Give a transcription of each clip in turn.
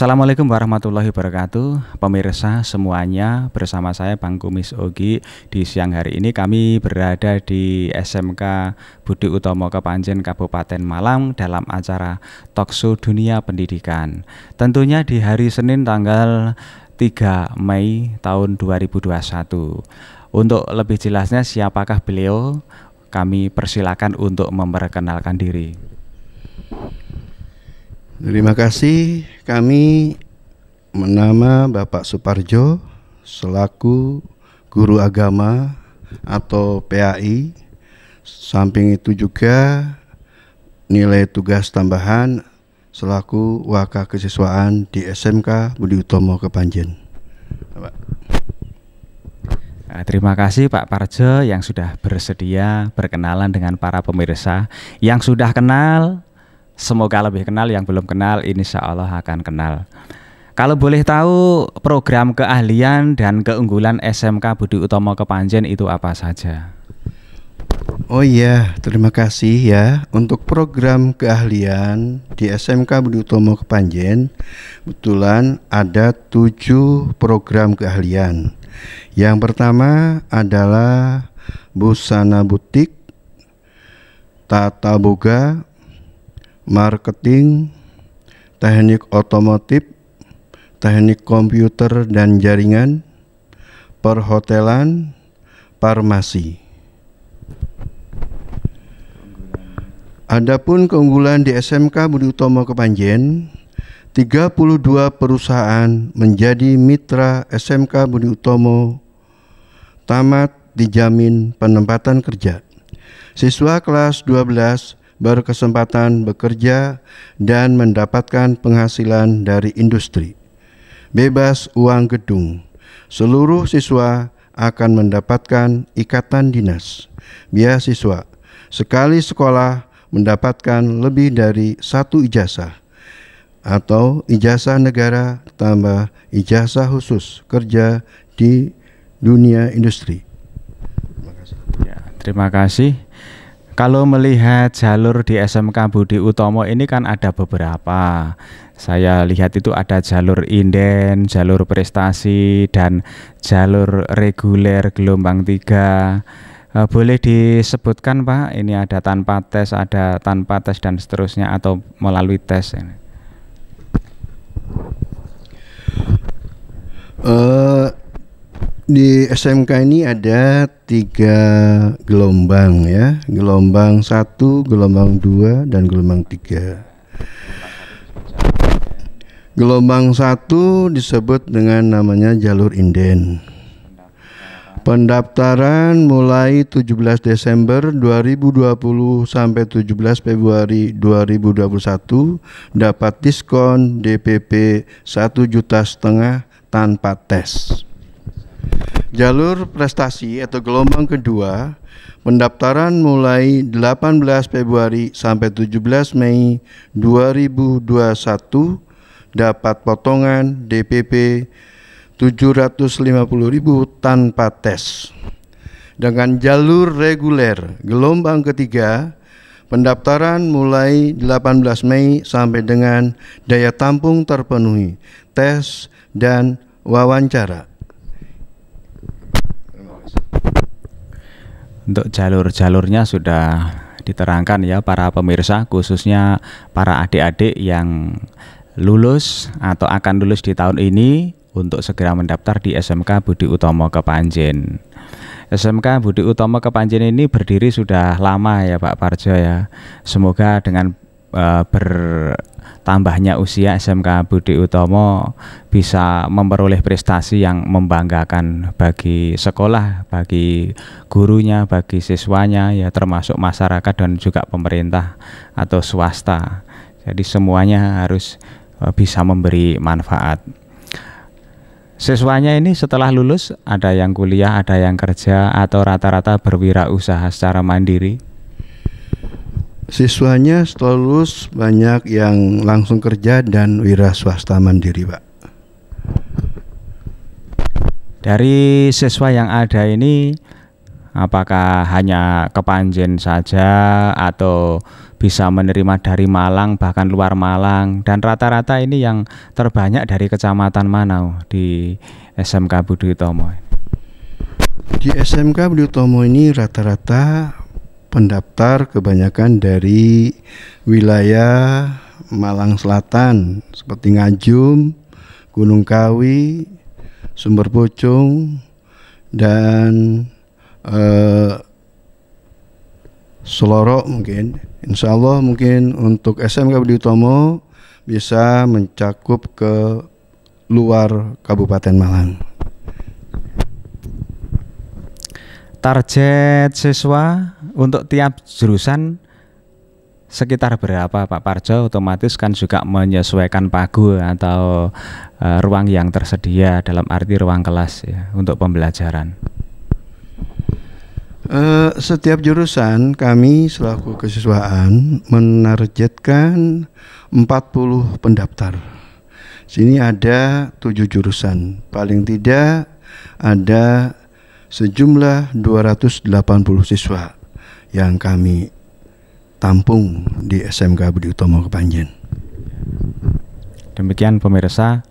Assalamualaikum warahmatullahi wabarakatuh Pemirsa semuanya bersama saya Bang Kumis Ogi Di siang hari ini kami berada di SMK Budi Utomo Kepanjen Kabupaten Malang Dalam acara Tokso Dunia Pendidikan Tentunya di hari Senin tanggal 3 Mei tahun 2021 Untuk lebih jelasnya siapakah beliau Kami persilakan untuk memperkenalkan diri Terima kasih kami menama Bapak Suparjo selaku guru agama atau PAI. Samping itu juga nilai tugas tambahan selaku Waka Kesiswaan di SMK Budi Utomo Kepanjen. Eh, terima kasih Pak Parjo yang sudah bersedia berkenalan dengan para pemirsa yang sudah kenal Semoga lebih kenal yang belum kenal, insya Allah akan kenal. Kalau boleh tahu program keahlian dan keunggulan SMK Budi Utomo Kepanjen itu apa saja? Oh iya, terima kasih ya untuk program keahlian di SMK Budi Utomo Kepanjen. Kebetulan ada tujuh program keahlian. Yang pertama adalah busana butik, tata boga, marketing, teknik otomotif, teknik komputer dan jaringan, perhotelan, farmasi. Adapun keunggulan di SMK Budi Utomo Kepanjen, 32 perusahaan menjadi mitra SMK Budi Utomo tamat dijamin penempatan kerja. Siswa kelas 12 berkesempatan bekerja dan mendapatkan penghasilan dari industri. Bebas uang gedung, seluruh siswa akan mendapatkan ikatan dinas, beasiswa. Sekali sekolah mendapatkan lebih dari satu ijazah atau ijazah negara tambah ijazah khusus kerja di dunia industri. Terima kasih. Ya, terima kasih. Kalau melihat jalur di SMK Budi Utomo ini kan ada beberapa. Saya lihat itu ada jalur inden, jalur prestasi, dan jalur reguler gelombang 3 eh, boleh disebutkan Pak, ini ada tanpa tes, ada tanpa tes dan seterusnya atau melalui tes ini. Uh, di SMK ini ada tiga gelombang ya gelombang satu gelombang dua dan gelombang tiga gelombang satu disebut dengan namanya jalur inden Pendaftaran mulai 17 Desember 2020 sampai 17 Februari 2021 dapat diskon DPP 1 juta setengah tanpa tes. Jalur prestasi atau gelombang kedua, pendaftaran mulai 18 Februari sampai 17 Mei 2021 dapat potongan DPP 750.000 tanpa tes. Dengan jalur reguler gelombang ketiga, Pendaftaran mulai 18 Mei sampai dengan daya tampung terpenuhi, tes dan wawancara. Untuk jalur-jalurnya sudah diterangkan ya para pemirsa khususnya para adik-adik yang lulus atau akan lulus di tahun ini untuk segera mendaftar di SMK Budi Utomo Kepanjen. SMK Budi Utomo Kepanjen ini berdiri sudah lama ya Pak Parjo ya. Semoga dengan uh, ber tambahnya usia SMK Budi Utomo bisa memperoleh prestasi yang membanggakan bagi sekolah, bagi gurunya, bagi siswanya ya termasuk masyarakat dan juga pemerintah atau swasta. Jadi semuanya harus e, bisa memberi manfaat. Siswanya ini setelah lulus ada yang kuliah, ada yang kerja atau rata-rata berwirausaha secara mandiri Siswanya setelah lulus banyak yang langsung kerja dan wira swasta mandiri, Pak. Dari siswa yang ada ini apakah hanya Kepanjen saja atau bisa menerima dari Malang bahkan luar Malang dan rata-rata ini yang terbanyak dari kecamatan mana oh, di SMK Budi Tomo? Di SMK Budi Tomo ini rata-rata pendaftar kebanyakan dari wilayah Malang Selatan seperti Ngajum, Gunung Kawi, Sumber Pucung dan eh, Selorok mungkin. Insya Allah mungkin untuk SMK Budi Utomo bisa mencakup ke luar Kabupaten Malang. Target siswa untuk tiap jurusan sekitar berapa Pak Parjo otomatis kan juga menyesuaikan pagu atau uh, ruang yang tersedia dalam arti ruang kelas ya untuk pembelajaran. Uh, setiap jurusan kami selaku kesiswaan menarjetkan 40 pendaftar. Sini ada tujuh jurusan, paling tidak ada sejumlah 280 siswa yang kami tampung di SMK Budi Utomo Kepanjen. Demikian pemirsa,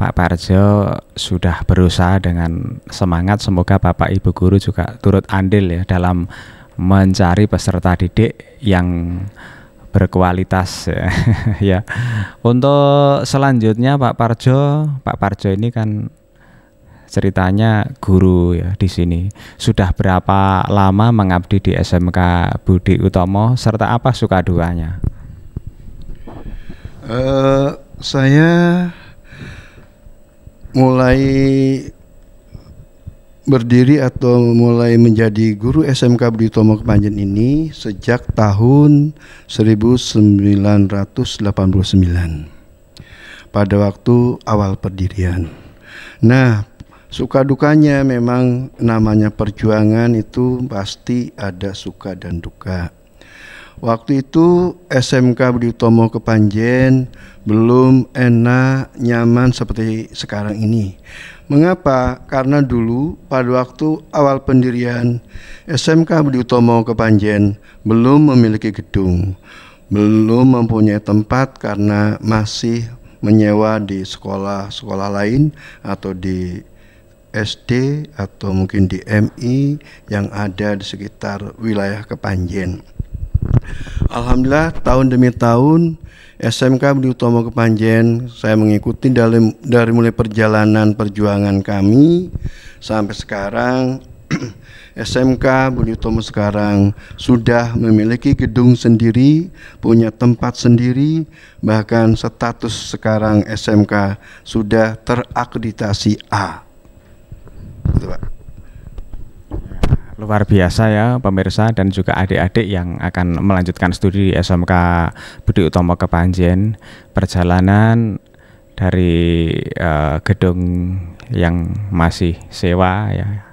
Pak Parjo sudah berusaha dengan semangat. Semoga Bapak Ibu guru juga turut andil ya dalam mencari peserta didik yang berkualitas ya. ya. Untuk selanjutnya Pak Parjo, Pak Parjo ini kan ceritanya guru ya di sini. Sudah berapa lama mengabdi di SMK Budi Utomo serta apa suka duanya? Uh, saya mulai berdiri atau mulai menjadi guru SMK Budi Utomo Kepanjen ini sejak tahun 1989 pada waktu awal pendirian. Nah, Suka dukanya memang namanya perjuangan itu pasti ada suka dan duka. Waktu itu SMK Budi Utomo Kepanjen belum enak, nyaman seperti sekarang ini. Mengapa? Karena dulu pada waktu awal pendirian SMK Budi Utomo Kepanjen belum memiliki gedung, belum mempunyai tempat karena masih menyewa di sekolah-sekolah lain atau di SD atau mungkin di MI yang ada di sekitar wilayah Kepanjen. Alhamdulillah tahun demi tahun SMK Budi Utomo Kepanjen saya mengikuti dari, dari mulai perjalanan perjuangan kami sampai sekarang SMK Budi Utomo sekarang sudah memiliki gedung sendiri, punya tempat sendiri, bahkan status sekarang SMK sudah terakreditasi A. Luar biasa ya pemirsa dan juga adik-adik yang akan melanjutkan studi di SMK Budi Utomo Kepanjen. Perjalanan dari uh, gedung yang masih sewa ya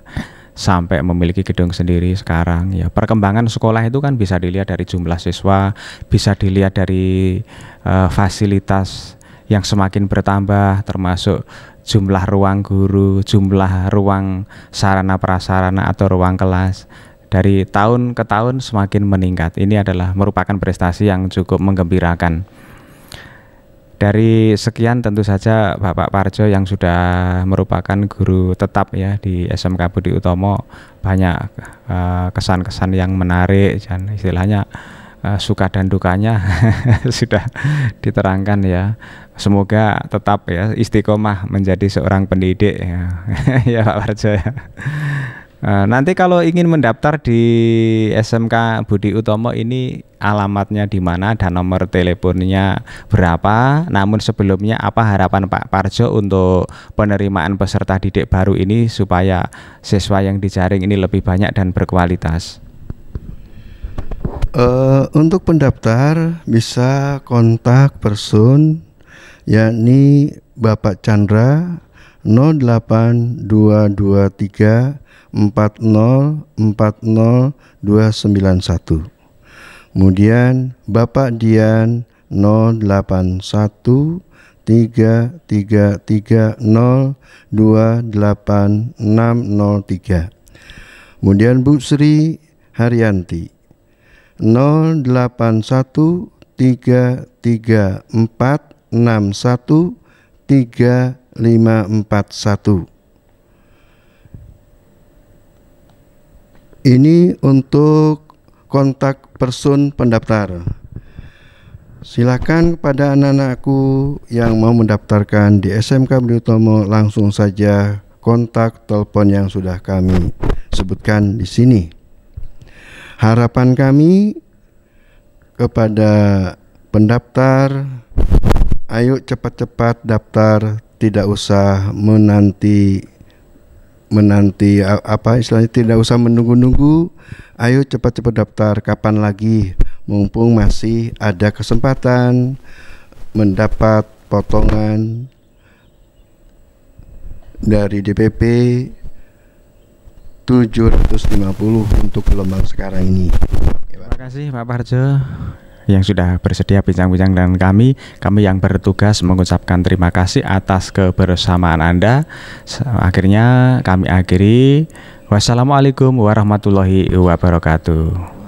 sampai memiliki gedung sendiri sekarang ya perkembangan sekolah itu kan bisa dilihat dari jumlah siswa bisa dilihat dari uh, fasilitas yang semakin bertambah termasuk jumlah ruang guru, jumlah ruang sarana prasarana atau ruang kelas dari tahun ke tahun semakin meningkat. Ini adalah merupakan prestasi yang cukup menggembirakan. Dari sekian tentu saja Bapak Parjo yang sudah merupakan guru tetap ya di SMK Budi Utomo banyak eh, kesan-kesan uh, yang menarik dan istilahnya uh, suka dan dukanya sudah diterangkan ya semoga tetap ya istiqomah menjadi seorang pendidik ya, ya Pak Warjo ya. Eh, nanti kalau ingin mendaftar di SMK Budi Utomo ini alamatnya di mana dan nomor teleponnya berapa. Namun sebelumnya apa harapan Pak Parjo untuk penerimaan peserta didik baru ini supaya siswa yang dijaring ini lebih banyak dan berkualitas? Uh, untuk pendaftar bisa kontak person yakni Bapak Chandra 08223 4040291. Kemudian Bapak Dian 081333028603. 28603. Kemudian Bu Sri Haryanti 081334 3541 ini untuk kontak person pendaftar. Silakan kepada anak-anakku yang mau mendaftarkan di SMK Beliutomo langsung saja kontak telepon yang sudah kami sebutkan di sini. Harapan kami kepada pendaftar Ayo cepat-cepat daftar, tidak usah menanti menanti apa istilahnya tidak usah menunggu-nunggu. Ayo cepat-cepat daftar kapan lagi mumpung masih ada kesempatan mendapat potongan dari DPP 750 untuk gelombang sekarang ini. Terima kasih Pak Parjo yang sudah bersedia bincang-bincang dengan kami. Kami yang bertugas mengucapkan terima kasih atas kebersamaan Anda. Akhirnya kami akhiri. Wassalamualaikum warahmatullahi wabarakatuh.